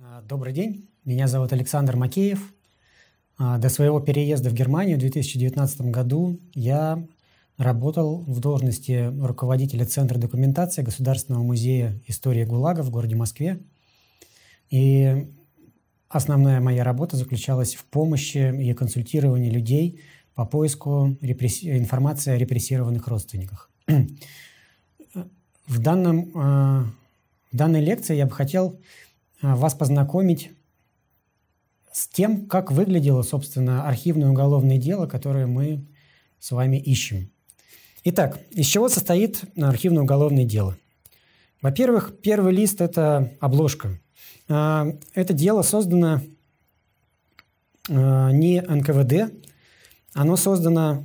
А, добрый день, меня зовут Александр Макеев. А, до своего переезда в Германию в 2019 году я работал в должности руководителя Центра документации Государственного музея истории ГУЛАГа в городе Москве. И основная моя работа заключалась в помощи и консультировании людей по поиску репресси... информации о репрессированных родственниках. в, данном, а, в данной лекции я бы хотел а, вас познакомить с тем, как выглядело, собственно, архивное уголовное дело, которое мы с вами ищем. Итак, из чего состоит архивное уголовное дело? Во-первых, первый лист – это обложка. А, это дело создано а, не НКВД, оно создано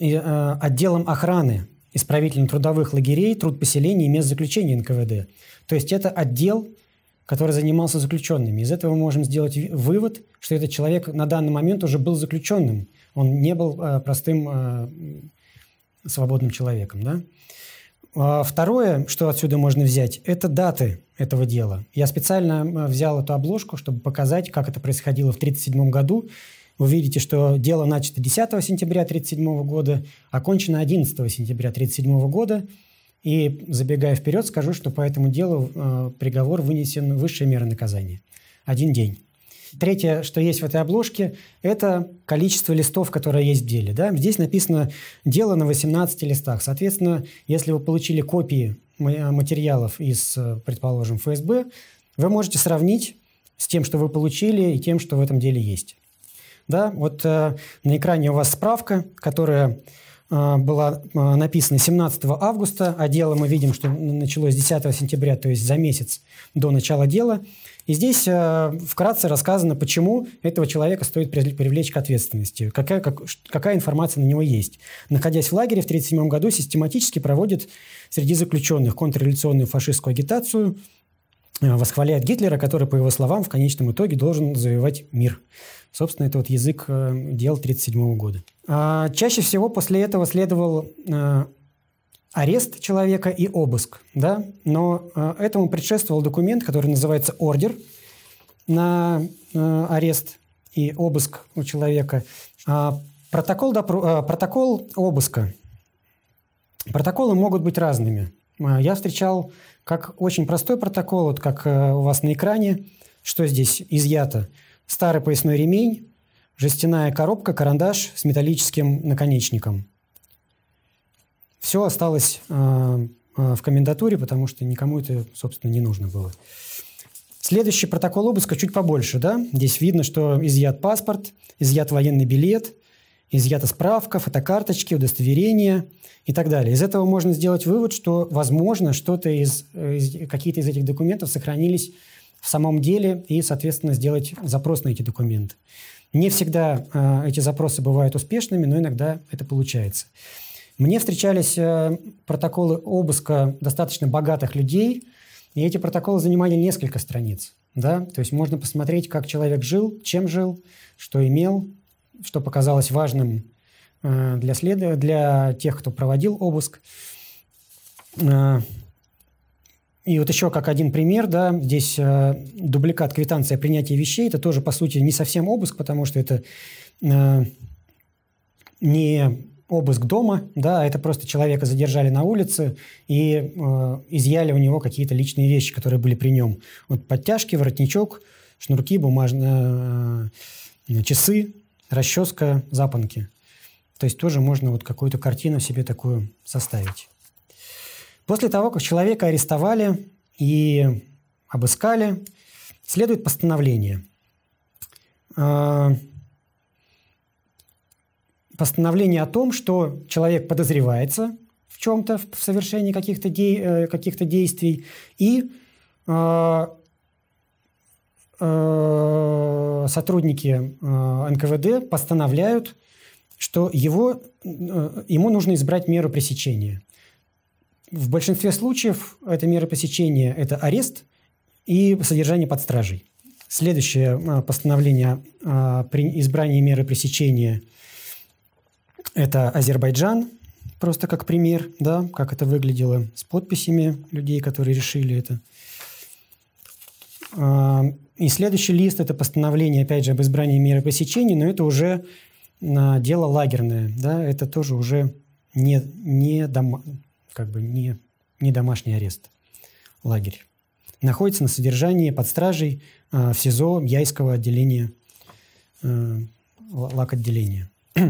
отделом охраны исправительно-трудовых лагерей, труд поселений и мест заключения НКВД. То есть это отдел который занимался заключенными. Из этого мы можем сделать вывод, что этот человек на данный момент уже был заключенным. Он не был э, простым э, свободным человеком. Да? А, второе, что отсюда можно взять, это даты этого дела. Я специально э, взял эту обложку, чтобы показать, как это происходило в 1937 году. Вы видите, что дело начато 10 сентября 1937 года, окончено 11 сентября 1937 года. И, забегая вперед, скажу, что по этому делу э, приговор вынесен высшей мера наказания. Один день. Третье, что есть в этой обложке, это количество листов, которые есть в деле. Да? Здесь написано «дело на 18 листах». Соответственно, если вы получили копии материалов из, э, предположим, ФСБ, вы можете сравнить с тем, что вы получили, и тем, что в этом деле есть. Да? Вот э, на экране у вас справка, которая Э, была э, написана 17 августа, а дело мы видим, что началось 10 сентября, то есть за месяц до начала дела. И здесь э, вкратце рассказано, почему этого человека стоит привлечь к ответственности, какая, как, какая информация на него есть. Находясь в лагере в 1937 году, систематически проводит среди заключенных контрреволюционную фашистскую агитацию – Э, восхваляет Гитлера, который, по его словам, в конечном итоге должен завоевать мир. Собственно, это вот язык э, дел 1937 года. А, чаще всего после этого следовал э, арест человека и обыск. Да? Но этому предшествовал документ, который называется «Ордер» на арест и обыск у человека. А, протокол, допро... протокол обыска. Протоколы могут быть разными. Э, я встречал как очень простой протокол, вот как э, у вас на экране, что здесь изъято. Старый поясной ремень, жестяная коробка, карандаш с металлическим наконечником. Все осталось э, в комендатуре, потому что никому это, собственно, не нужно было. Следующий протокол обыска чуть побольше, да? Здесь видно, что изъят паспорт, изъят военный билет, изъята справка, фотокарточки, удостоверения и так далее. Из этого можно сделать вывод, что, возможно, что-то из, э, из какие-то из этих документов сохранились в самом деле и, соответственно, сделать запрос на эти документы. Не всегда э, эти запросы бывают успешными, но иногда это получается. Мне встречались э, протоколы обыска достаточно богатых людей, и эти протоколы занимали несколько страниц. Да? То есть можно посмотреть, как человек жил, чем жил, что имел, что показалось важным э, для, след... для тех, кто проводил обыск. Э, и вот еще как один пример, да, здесь э, дубликат квитанция принятии вещей, это тоже, по сути, не совсем обыск, потому что это э, не обыск дома, да, а это просто человека задержали на улице и изъяли у него какие-то личные вещи, которые были при нем. Вот подтяжки, воротничок, шнурки, бумажные часы, расческа, запонки. То есть тоже можно вот какую-то картину себе такую составить. После того, как человека арестовали и обыскали, следует постановление. А, постановление о том, что человек подозревается в чем-то, в совершении каких-то де... Э, каких действий, и а, а, сотрудники э, НКВД постановляют, что его, э, ему нужно избрать меру пресечения. В большинстве случаев эта мера пресечения – это арест и содержание под стражей. Следующее э, постановление при избрании меры пресечения – это Азербайджан, просто как пример, да, как это выглядело с подписями людей, которые решили это. И следующий лист – это постановление, опять же, об избрании меры пресечения, но это уже а, дело лагерное, да, это тоже уже не, не, дом как бы не, не домашний арест, лагерь. Находится на содержании под стражей а, в СИЗО Яйского отделения, а, лак-отделения.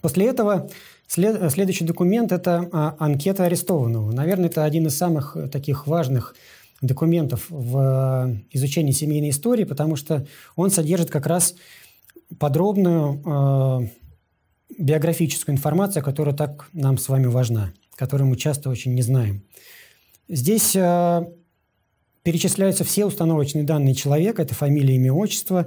После этого след, следующий документ – это анкета арестованного. Наверное, это один из самых таких важных документов в э, изучении семейной истории, потому что он содержит как раз подробную э, биографическую информацию, которая так нам с вами важна, которую мы часто очень не знаем. Здесь э, перечисляются все установочные данные человека, это фамилия, имя, отчество,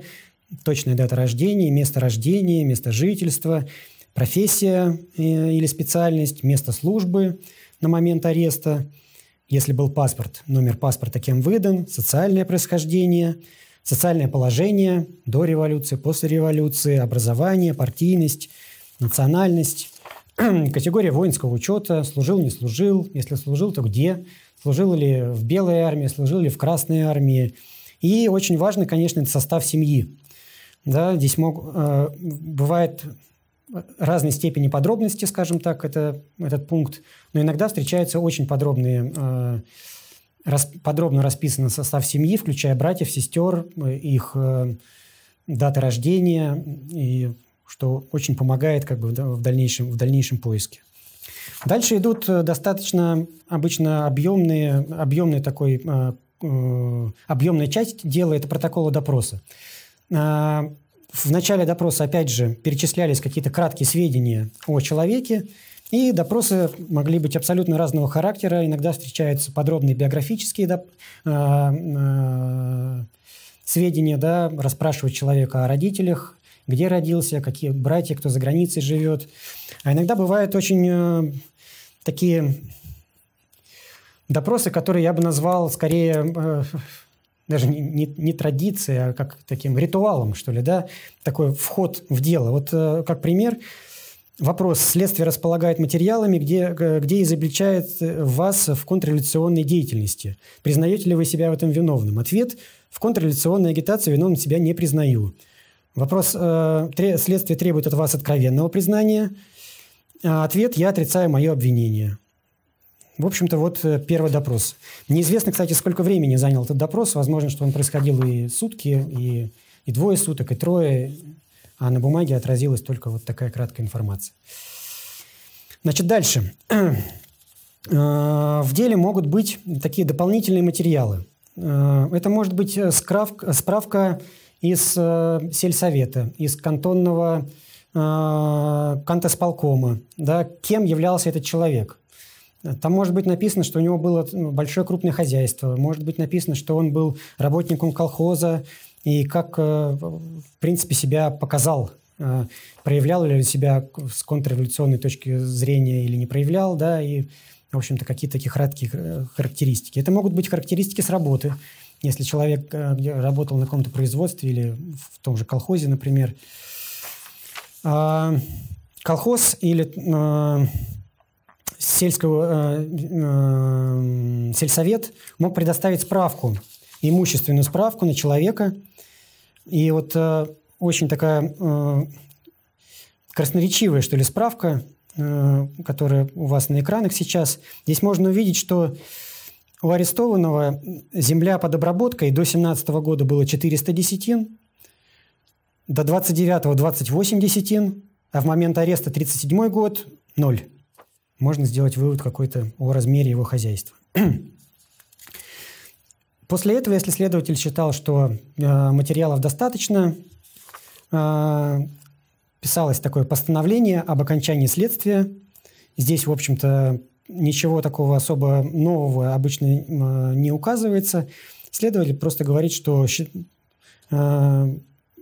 точная дата рождения, место рождения, место жительства, профессия э, или специальность, место службы на момент ареста – если был паспорт, номер паспорта кем выдан, социальное происхождение, социальное положение до революции, после революции, образование, партийность, национальность, категория воинского учета, служил, не служил, если служил, то где, служил ли в белой армии, служил ли в красной армии. И очень важно, конечно, это состав семьи. Да, здесь мог, э, бывает разной степени подробности, скажем так, это, этот пункт, но иногда встречаются очень подробные, э, рас, подробно расписан состав семьи, включая братьев, сестер, э, их э, даты рождения, и что очень помогает как бы, в, дальнейшем, в дальнейшем поиске. Дальше идут достаточно обычно объемные, объемные такой, э, объемная часть дела – это протоколы допроса. В начале допроса, опять же, перечислялись какие-то краткие сведения о человеке, и допросы могли быть абсолютно разного характера. Иногда встречаются подробные биографические доп... Э, э, сведения, да, расспрашивать человека о родителях, где родился, какие братья, кто за границей живет. А иногда бывают очень э, такие допросы, которые я бы назвал скорее даже не, не, не традицией, а как таким ритуалом, что ли, да, такой вход в дело. Вот э, как пример, вопрос, следствие располагает материалами, где, э, где изобличает э, вас в контрреволюционной деятельности. Признаете ли вы себя в этом виновным? Ответ – в контрреволюционной агитации виновным себя не признаю. Вопрос, э, следствие требует от вас откровенного признания. А ответ – я отрицаю мое обвинение. В общем-то, вот э, первый допрос. Неизвестно, кстати, сколько времени занял этот допрос. Возможно, что он происходил и сутки, и, и двое суток, и трое. А на бумаге отразилась только вот такая краткая информация. Значит, дальше. Э, в деле могут быть такие дополнительные материалы. Э, это может быть справка, справка из сельсовета, из кантонного кантосполкома, да, кем являлся этот человек – там может быть написано, что у него было ну, большое крупное хозяйство, может быть написано, что он был работником колхоза и как, э, в принципе, себя показал, э, проявлял ли он себя с контрреволюционной точки зрения или не проявлял, да, и, в общем-то, какие-то такие краткие э, характеристики. Это могут быть характеристики с работы. Если человек работал на каком-то производстве или в том же колхозе, например. А, колхоз или сельского, э, э, сельсовет мог предоставить справку, имущественную справку на человека. И вот э, очень такая э, красноречивая, что ли, справка, э, которая у вас на экранах сейчас. Здесь можно увидеть, что у арестованного земля под обработкой до 17 года было 400 десятин, до 29-го 28 десятин, а в момент ареста 37 год – ноль можно сделать вывод какой-то о размере его хозяйства. После этого, если следователь считал, что э, материалов достаточно, э, писалось такое постановление об окончании следствия. Здесь, в общем-то, ничего такого особо нового обычно э, не указывается. Следователь просто говорит, что э,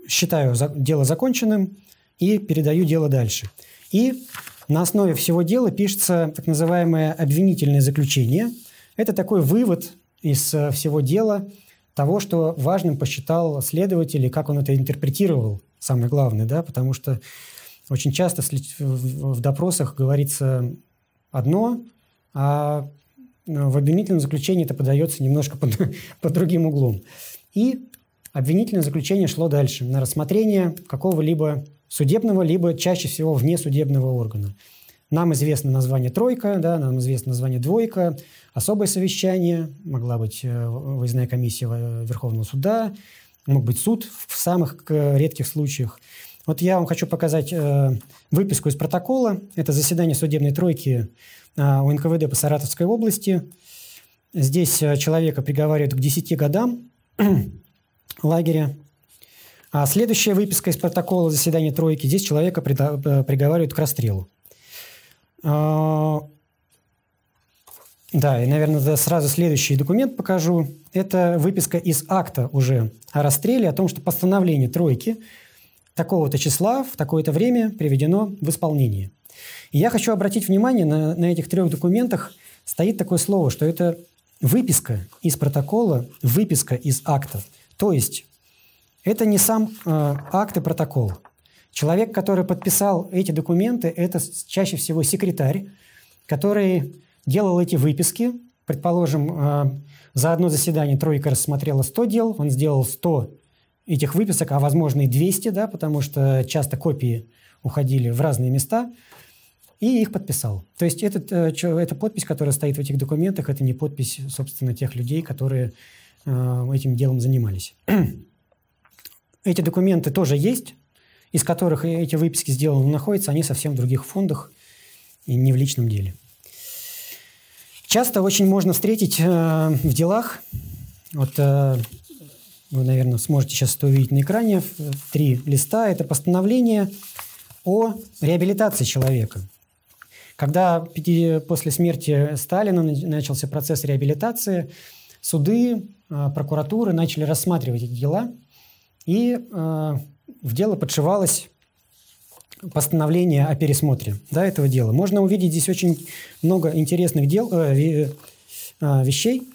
считаю за, дело законченным и передаю дело дальше. И на основе всего дела пишется так называемое обвинительное заключение. Это такой вывод из э, всего дела того, что важным посчитал следователь и как он это интерпретировал, самое главное, да, потому что очень часто в допросах говорится одно, а э, в обвинительном заключении это подается немножко под, под другим углом. И Обвинительное заключение шло дальше, на рассмотрение какого-либо судебного, либо чаще всего внесудебного органа. Нам известно название «тройка», да, нам известно название «двойка», особое совещание, могла быть э, выездная комиссия э, Верховного суда, мог быть суд в самых редких случаях. Вот я вам хочу показать э, выписку из протокола. Это заседание судебной тройки э, у НКВД по Саратовской области. Здесь э, человека приговаривают к 10 годам лагеря. А следующая выписка из протокола заседания тройки. Здесь человека э, приговаривают к расстрелу. А, да, и, наверное, сразу следующий документ покажу. Это выписка из акта уже о расстреле, о том, что постановление тройки такого-то числа в такое-то время приведено в исполнение. И я хочу обратить внимание, на, на этих трех документах стоит такое слово, что это выписка из протокола, выписка из акта. То есть это не сам э, акт и протокол. Человек, который подписал эти документы, это чаще всего секретарь, который делал эти выписки. Предположим, э, за одно заседание тройка рассмотрела 100 дел, он сделал 100 этих выписок, а возможно и 200, да, потому что часто копии уходили в разные места, и их подписал. То есть этот, э, эта подпись, которая стоит в этих документах, это не подпись, собственно, тех людей, которые Э, этим делом занимались. Эти документы тоже есть, из которых эти выписки сделаны, находятся они совсем в других фондах и не в личном деле. Часто очень можно встретить э, в делах, вот э, вы, наверное, сможете сейчас это увидеть на экране, три листа, это постановление о реабилитации человека. Когда после смерти Сталина начался процесс реабилитации, суды, а, прокуратуры начали рассматривать эти дела, и а, в дело подшивалось постановление о пересмотре да, этого дела. Можно увидеть здесь очень много интересных дел, э, а, вещей.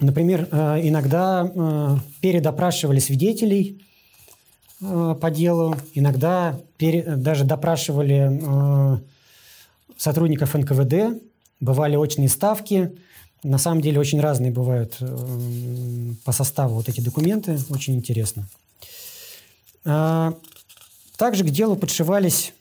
Например, иногда передопрашивали свидетелей по делу, иногда даже допрашивали сотрудников НКВД, бывали очные ставки. На самом деле очень разные бывают э, по составу вот эти документы. Очень интересно. А, также к делу подшивались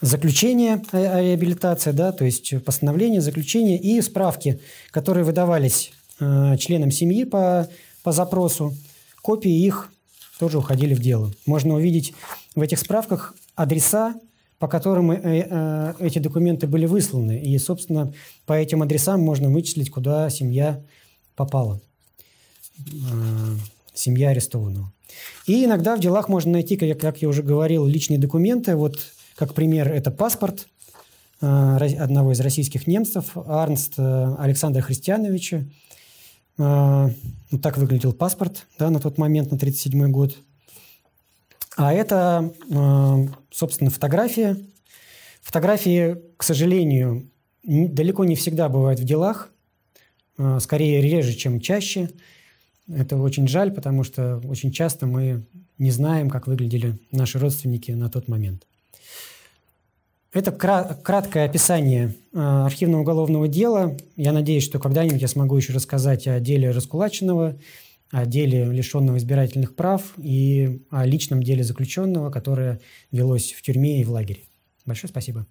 заключения о реабилитации, да, то есть постановление, заключение и справки, которые выдавались э, членам семьи по, по запросу. Копии их тоже уходили в дело. Можно увидеть в этих справках адреса по которым э, э, эти документы были высланы. И, собственно, по этим адресам можно вычислить, куда семья попала, э, семья арестованного. И иногда в делах можно найти, как я уже говорил, личные документы. Вот, как пример, это паспорт одного из российских немцев, Арнст Александра Христиановича. Вот так выглядел паспорт да, на тот момент, на 1937 год – а это, э, собственно, фотография. Фотографии, к сожалению, далеко не всегда бывают в делах, э, скорее реже, чем чаще. Это очень жаль, потому что очень часто мы не знаем, как выглядели наши родственники на тот момент. Это краткое описание э, архивного уголовного дела. Я надеюсь, что когда-нибудь я смогу еще рассказать о деле Раскулаченного, о деле лишенного избирательных прав и о личном деле заключенного, которое велось в тюрьме и в лагере. Большое спасибо.